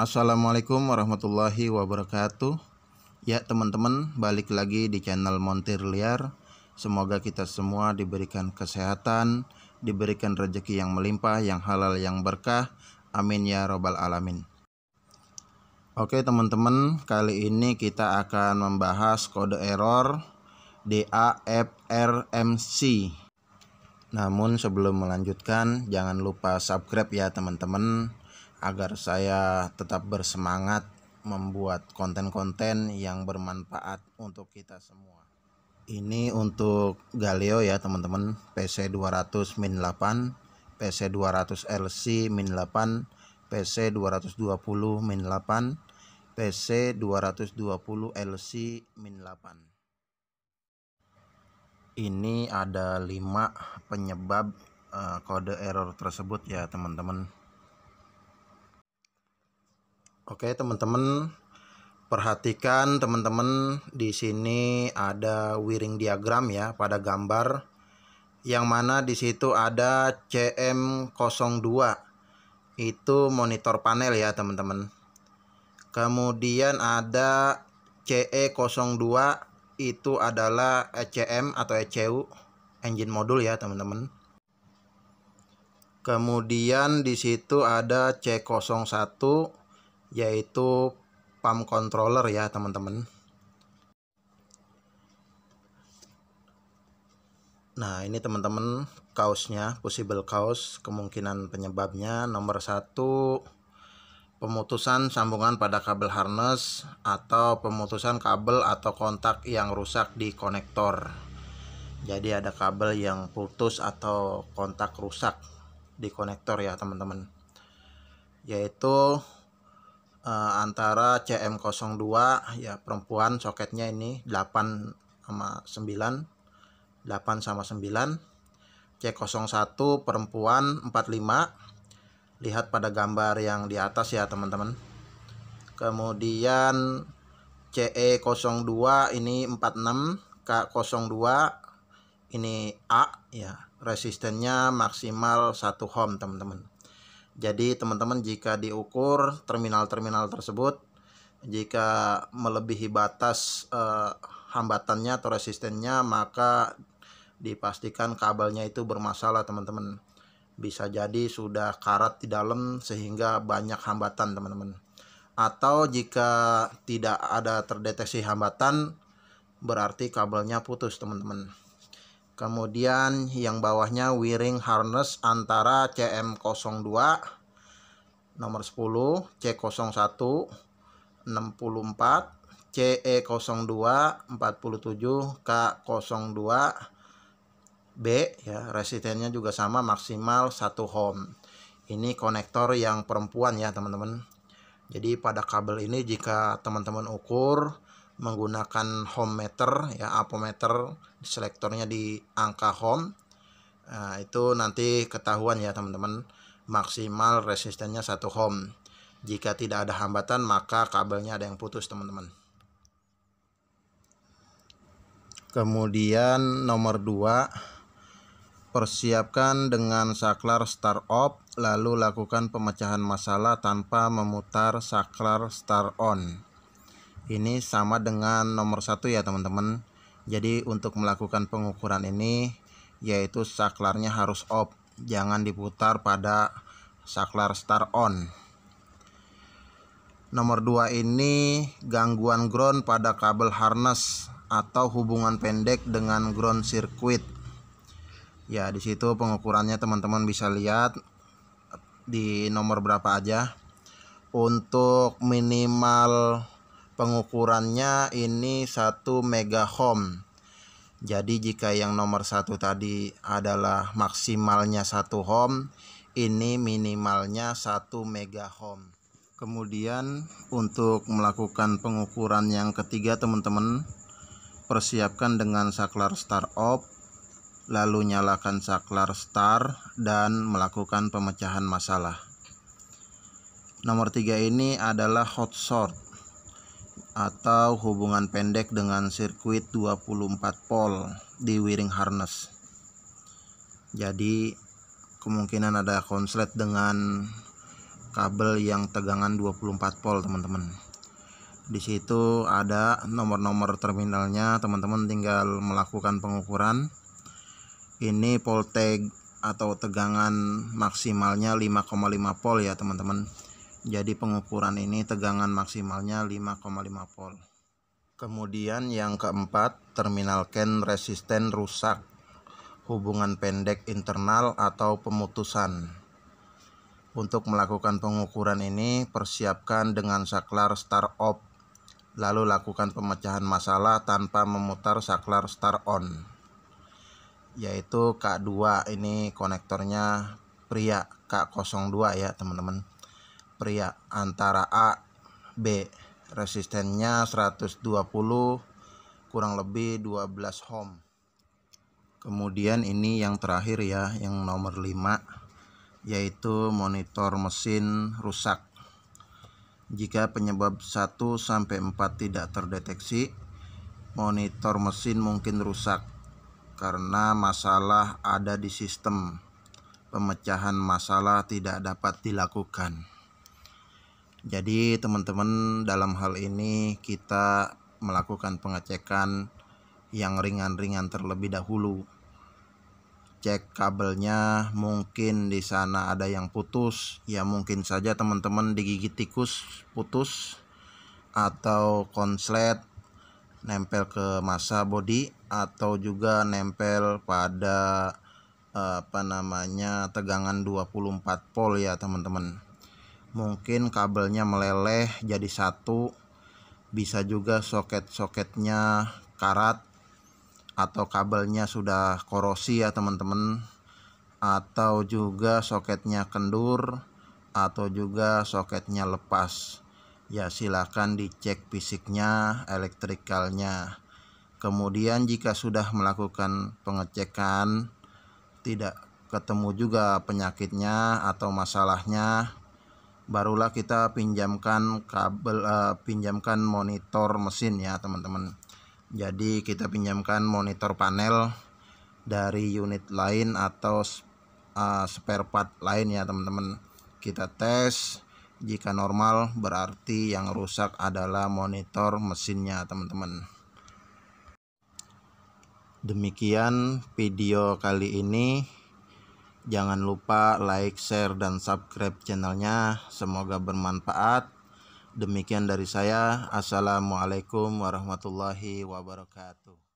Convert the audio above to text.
Assalamualaikum warahmatullahi wabarakatuh Ya teman-teman balik lagi di channel Montir Liar Semoga kita semua diberikan kesehatan Diberikan rejeki yang melimpah, yang halal, yang berkah Amin ya robbal alamin Oke teman-teman kali ini kita akan membahas kode error DAFRMC Namun sebelum melanjutkan jangan lupa subscribe ya teman-teman agar saya tetap bersemangat membuat konten-konten yang bermanfaat untuk kita semua. Ini untuk Galio ya teman-teman, PC200 8, PC200 LC 8, PC220 8, PC220 LC 8. Ini ada 5 penyebab uh, kode error tersebut ya teman-teman Oke, teman-teman perhatikan teman-teman di sini ada wiring diagram ya pada gambar yang mana di situ ada CM02 itu monitor panel ya teman-teman kemudian ada CE02 itu adalah ECM atau ECU engine modul ya teman-teman kemudian di situ ada C01 yaitu pump controller ya teman-teman Nah ini teman-teman kaosnya possible kaos kemungkinan penyebabnya nomor satu pemutusan sambungan pada kabel harness atau pemutusan kabel atau kontak yang rusak di konektor jadi ada kabel yang putus atau kontak rusak di konektor ya teman-teman yaitu uh, antara CM02 ya perempuan soketnya ini 8 sama 9 8 sama 9 C01 perempuan 45 lihat pada gambar yang di atas ya teman-teman kemudian CE02 ini 46 K02 ini A ya resistennya maksimal 1 ohm teman-teman jadi teman-teman jika diukur terminal-terminal tersebut jika melebihi batas eh, hambatannya atau resistennya maka dipastikan kabelnya itu bermasalah teman-teman. Bisa jadi sudah karat di dalam sehingga banyak hambatan teman-teman. Atau jika tidak ada terdeteksi hambatan berarti kabelnya putus teman-teman kemudian yang bawahnya wiring harness antara CM02 nomor 10 C01 64 CE02 47 K02 B ya resistennya juga sama maksimal 1 ohm ini konektor yang perempuan ya teman-teman jadi pada kabel ini jika teman-teman ukur menggunakan home meter ya apometer selektornya di angka home nah, itu nanti ketahuan ya teman-teman maksimal resistennya satu home. jika tidak ada hambatan maka kabelnya ada yang putus teman-teman kemudian nomor 2 persiapkan dengan saklar start off lalu lakukan pemecahan masalah tanpa memutar saklar start on ini sama dengan nomor satu ya teman-teman jadi untuk melakukan pengukuran ini yaitu saklarnya harus off jangan diputar pada saklar start on nomor dua ini gangguan ground pada kabel harness atau hubungan pendek dengan ground circuit ya di situ pengukurannya teman-teman bisa lihat di nomor berapa aja untuk minimal pengukurannya ini 1 ohm. jadi jika yang nomor satu tadi adalah maksimalnya 1 ohm ini minimalnya 1 ohm. kemudian untuk melakukan pengukuran yang ketiga teman-teman persiapkan dengan saklar start off lalu nyalakan saklar start dan melakukan pemecahan masalah nomor tiga ini adalah hot short atau hubungan pendek dengan sirkuit 24 volt di wiring harness. Jadi kemungkinan ada konslet dengan kabel yang tegangan 24 volt teman-teman. Di situ ada nomor-nomor terminalnya, teman-teman tinggal melakukan pengukuran. Ini voltage atau tegangan maksimalnya 5,5 volt ya teman-teman jadi pengukuran ini tegangan maksimalnya 5,5 volt. Kemudian yang keempat, terminal can resisten rusak. Hubungan pendek internal atau pemutusan. Untuk melakukan pengukuran ini, persiapkan dengan saklar start off, lalu lakukan pemecahan masalah tanpa memutar saklar start on, yaitu K2 ini konektornya pria K02 ya teman-teman pria antara A B resistennya 120 kurang lebih 12 ohm kemudian ini yang terakhir ya yang nomor 5 yaitu monitor mesin rusak jika penyebab 1 sampai 4 tidak terdeteksi monitor mesin mungkin rusak karena masalah ada di sistem pemecahan masalah tidak dapat dilakukan jadi teman-teman dalam hal ini kita melakukan pengecekan yang ringan-ringan terlebih dahulu. Cek kabelnya, mungkin di sana ada yang putus, ya mungkin saja teman-teman digigit tikus putus atau konslet nempel ke masa body atau juga nempel pada eh, apa namanya tegangan 24 volt ya teman-teman mungkin kabelnya meleleh jadi satu bisa juga soket-soketnya karat atau kabelnya sudah korosi ya teman-teman atau juga soketnya kendur atau juga soketnya lepas ya silahkan dicek fisiknya elektrikalnya kemudian jika sudah melakukan pengecekan tidak ketemu juga penyakitnya atau masalahnya barulah kita pinjamkan kabel uh, pinjamkan monitor mesin ya teman-teman jadi kita pinjamkan monitor panel dari unit lain atau uh, spare part lain ya teman-teman kita tes jika normal berarti yang rusak adalah monitor mesinnya teman-teman demikian video kali ini Jangan lupa like, share, dan subscribe channelnya. Semoga bermanfaat. Demikian dari saya. Assalamualaikum warahmatullahi wabarakatuh.